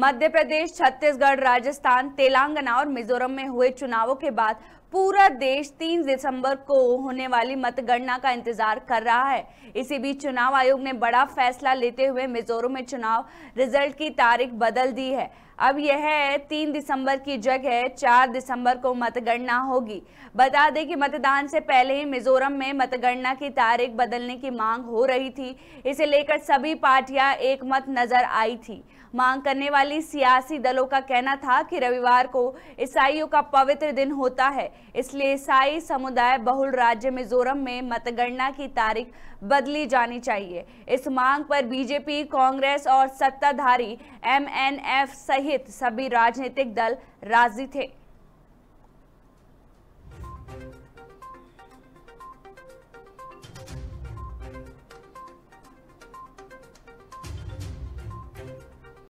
मध्य प्रदेश छत्तीसगढ़ राजस्थान तेलंगाना और मिजोरम में हुए चुनावों के बाद पूरा देश 3 दिसंबर को होने वाली मतगणना का इंतजार कर रहा है इसी बीच चुनाव आयोग ने बड़ा फैसला लेते हुए मिजोरम में चुनाव रिजल्ट की तारीख बदल दी है अब यह तीन दिसंबर की जगह चार दिसंबर को मतगणना होगी बता दें कि मतदान से पहले ही मिजोरम में मतगणना की तारीख बदलने की मांग हो रही थी इसे लेकर सभी पार्टियां एक मत नजर आई थी मांग करने वाली सियासी दलों का कहना था कि रविवार को ईसाइयों का पवित्र दिन होता है इसलिए ईसाई समुदाय बहुल राज्य मिजोरम में मतगणना की तारीख बदली जानी चाहिए इस मांग पर बीजेपी कांग्रेस और सत्ताधारी एमएनएफ सहित सहित सभी राजनीतिक दल राजी थे